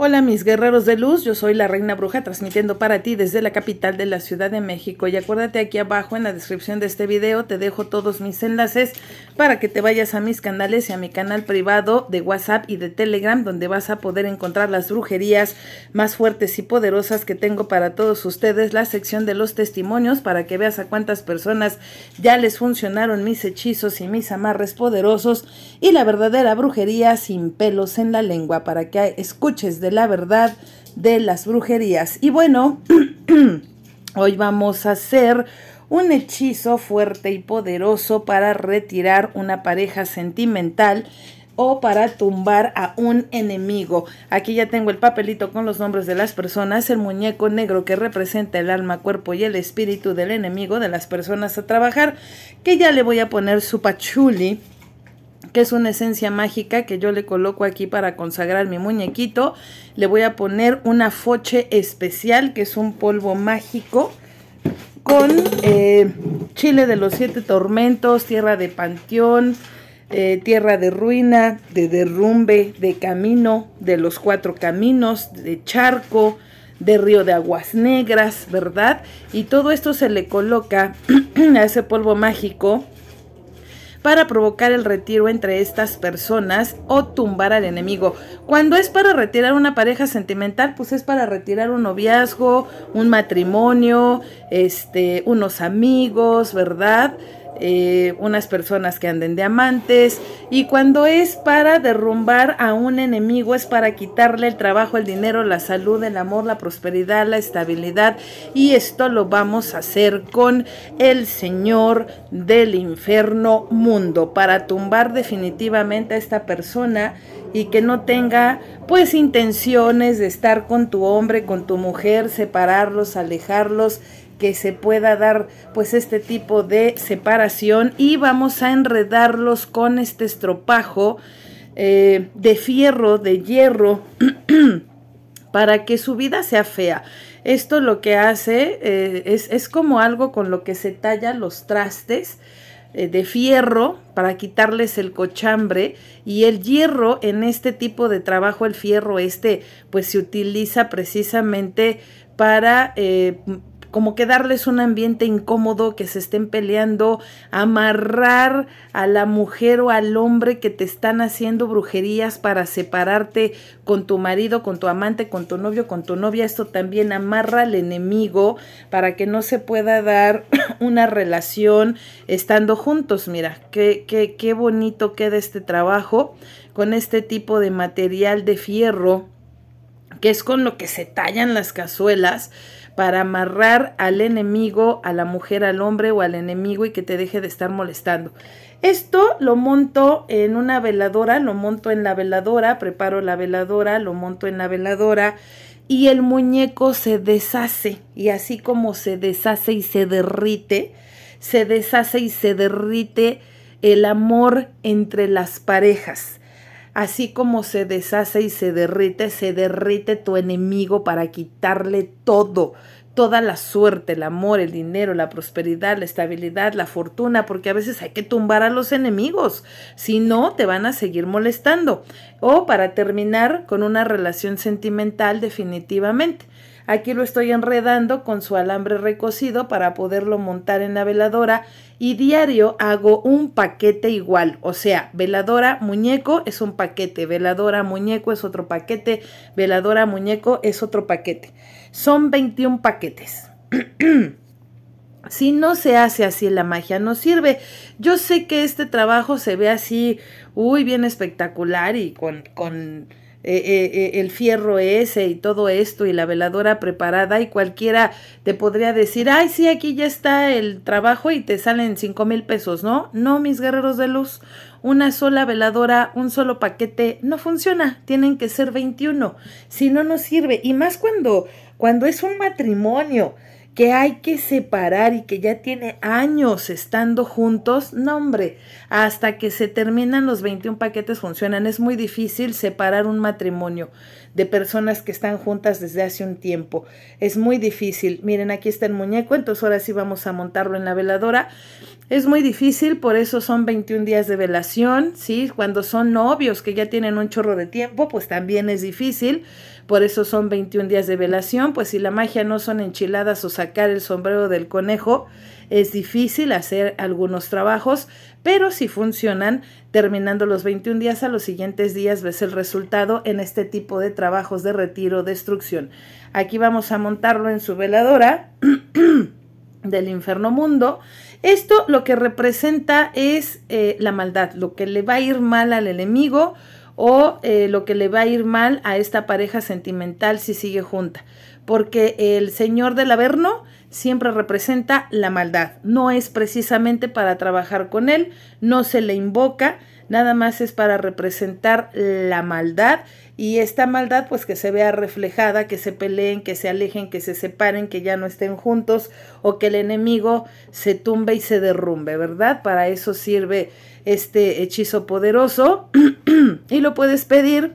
Hola mis guerreros de luz, yo soy la Reina Bruja transmitiendo para ti desde la capital de la Ciudad de México y acuérdate aquí abajo en la descripción de este video te dejo todos mis enlaces para que te vayas a mis canales y a mi canal privado de WhatsApp y de Telegram donde vas a poder encontrar las brujerías más fuertes y poderosas que tengo para todos ustedes, la sección de los testimonios para que veas a cuántas personas ya les funcionaron mis hechizos y mis amarres poderosos y la verdadera brujería sin pelos en la lengua para que escuches de la verdad de las brujerías. Y bueno, hoy vamos a hacer un hechizo fuerte y poderoso para retirar una pareja sentimental o para tumbar a un enemigo. Aquí ya tengo el papelito con los nombres de las personas, el muñeco negro que representa el alma, cuerpo y el espíritu del enemigo de las personas a trabajar, que ya le voy a poner su pachuli que es una esencia mágica que yo le coloco aquí para consagrar mi muñequito. Le voy a poner una foche especial, que es un polvo mágico, con eh, chile de los siete tormentos, tierra de panteón, eh, tierra de ruina, de derrumbe, de camino, de los cuatro caminos, de charco, de río de aguas negras, ¿verdad? Y todo esto se le coloca a ese polvo mágico para provocar el retiro entre estas personas o tumbar al enemigo. Cuando es para retirar una pareja sentimental, pues es para retirar un noviazgo, un matrimonio, este, unos amigos, ¿verdad? Eh, unas personas que anden de amantes y cuando es para derrumbar a un enemigo es para quitarle el trabajo, el dinero, la salud, el amor, la prosperidad, la estabilidad y esto lo vamos a hacer con el Señor del Inferno mundo para tumbar definitivamente a esta persona y que no tenga pues intenciones de estar con tu hombre, con tu mujer, separarlos, alejarlos, que se pueda dar pues este tipo de separación y vamos a enredarlos con este estropajo eh, de fierro, de hierro, para que su vida sea fea. Esto lo que hace eh, es, como algo con lo que se talla los trastes eh, de fierro para quitarles el cochambre y el hierro en este tipo de trabajo, el fierro este pues se utiliza precisamente para como que darles un ambiente incómodo, que se estén peleando, amarrar a la mujer o al hombre que te están haciendo brujerías para separarte con tu marido, con tu amante, con tu novio, con tu novia. Esto también amarra al enemigo para que no se pueda dar una relación estando juntos. Mira, qué, qué, qué bonito queda este trabajo con este tipo de material de fierro que es con lo que se tallan las cazuelas para amarrar al enemigo, a la mujer, al hombre o al enemigo y que te deje de estar molestando. Esto lo monto en una veladora, lo monto en la veladora, preparo la veladora, lo monto en la veladora y el muñeco se deshace y así como se deshace y se derrite, se deshace y se derrite el amor entre las parejas. Así como se deshace y se derrite, se derrite tu enemigo para quitarle todo, toda la suerte, el amor, el dinero, la prosperidad, la estabilidad, la fortuna, porque a veces hay que tumbar a los enemigos, si no te van a seguir molestando. O para terminar con una relación sentimental definitivamente. Aquí lo estoy enredando con su alambre recocido para poderlo montar en la veladora y diario hago un paquete igual, o sea, veladora, muñeco es un paquete, veladora, muñeco es otro paquete, veladora, muñeco es otro paquete. Son 21 paquetes. si no se hace así la magia no sirve. Yo sé que este trabajo se ve así, uy, bien espectacular y con, con eh, eh, eh, el fierro ese y todo esto y la veladora preparada y cualquiera te podría decir, ay, sí, aquí ya está el trabajo y te salen cinco mil pesos, ¿no? No, mis guerreros de luz, una sola veladora, un solo paquete, no funciona, tienen que ser 21, si no, no sirve, y más cuando, cuando es un matrimonio, que hay que separar y que ya tiene años estando juntos, no hombre, hasta que se terminan los 21 paquetes funcionan. Es muy difícil separar un matrimonio de personas que están juntas desde hace un tiempo. Es muy difícil. Miren, aquí está el muñeco, entonces ahora sí vamos a montarlo en la veladora es muy difícil, por eso son 21 días de velación, ¿sí? Cuando son novios que ya tienen un chorro de tiempo, pues también es difícil, por eso son 21 días de velación, pues si la magia no son enchiladas o sacar el sombrero del conejo, es difícil hacer algunos trabajos, pero si funcionan, terminando los 21 días a los siguientes días ves el resultado en este tipo de trabajos de retiro, destrucción. Aquí vamos a montarlo en su veladora del inferno mundo esto lo que representa es eh, la maldad, lo que le va a ir mal al enemigo o eh, lo que le va a ir mal a esta pareja sentimental si sigue junta. Porque el Señor del Averno siempre representa la maldad. No es precisamente para trabajar con él, no se le invoca, nada más es para representar la maldad y esta maldad pues que se vea reflejada, que se peleen, que se alejen, que se separen, que ya no estén juntos o que el enemigo se tumbe y se derrumbe, ¿verdad? Para eso sirve este hechizo poderoso y lo puedes pedir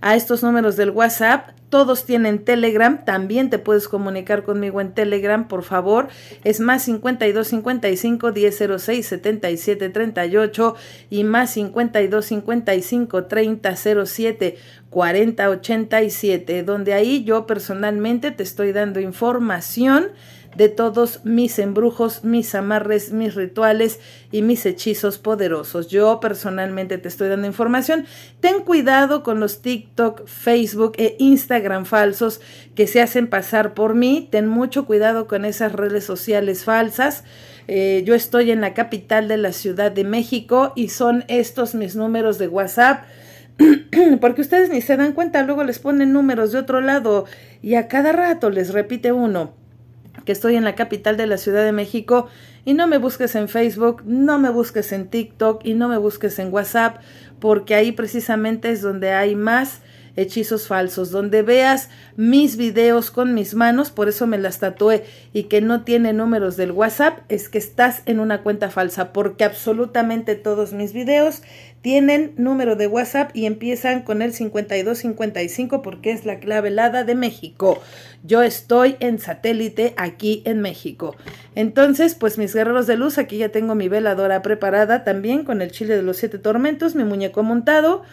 a estos números del WhatsApp. Todos tienen Telegram, también te puedes comunicar conmigo en Telegram, por favor. Es más 5255 1006 7738 y más 5255-3007-4087, donde ahí yo personalmente te estoy dando información de todos mis embrujos, mis amarres, mis rituales y mis hechizos poderosos. Yo personalmente te estoy dando información. Ten cuidado con los TikTok, Facebook e Instagram falsos que se hacen pasar por mí. Ten mucho cuidado con esas redes sociales falsas. Eh, yo estoy en la capital de la Ciudad de México y son estos mis números de WhatsApp porque ustedes ni se dan cuenta, luego les ponen números de otro lado y a cada rato les repite uno que estoy en la capital de la Ciudad de México y no me busques en Facebook, no me busques en TikTok y no me busques en WhatsApp, porque ahí precisamente es donde hay más hechizos falsos, donde veas mis videos con mis manos, por eso me las tatué y que no tiene números del WhatsApp, es que estás en una cuenta falsa, porque absolutamente todos mis videos tienen número de WhatsApp y empiezan con el 5255 porque es la clave helada de México. Yo estoy en satélite aquí en México. Entonces, pues mis guerreros de luz, aquí ya tengo mi veladora preparada también con el chile de los siete tormentos, mi muñeco montado.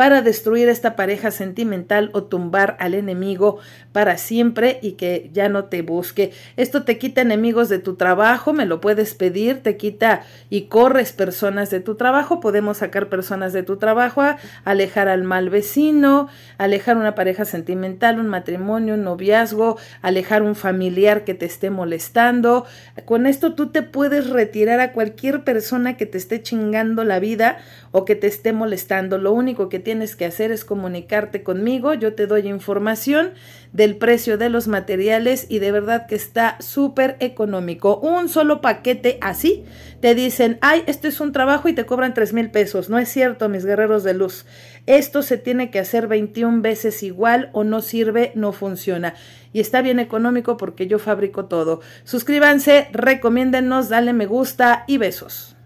para destruir esta pareja sentimental o tumbar al enemigo para siempre y que ya no te busque. Esto te quita enemigos de tu trabajo, me lo puedes pedir, te quita y corres personas de tu trabajo, podemos sacar personas de tu trabajo, alejar al mal vecino, alejar una pareja sentimental, un matrimonio, un noviazgo, alejar un familiar que te esté molestando. Con esto tú te puedes retirar a cualquier persona que te esté chingando la vida o que te esté molestando. Lo único que tienes que hacer es comunicarte conmigo, yo te doy información del precio de los materiales y de verdad que está súper económico. Un solo paquete así, te dicen, ay, esto es un trabajo y te cobran 3 mil pesos. No es cierto, mis guerreros de luz. Esto se tiene que hacer 21 veces igual o no sirve, no funciona. Y está bien económico porque yo fabrico todo. Suscríbanse, recomiéndenos, dale me gusta y besos.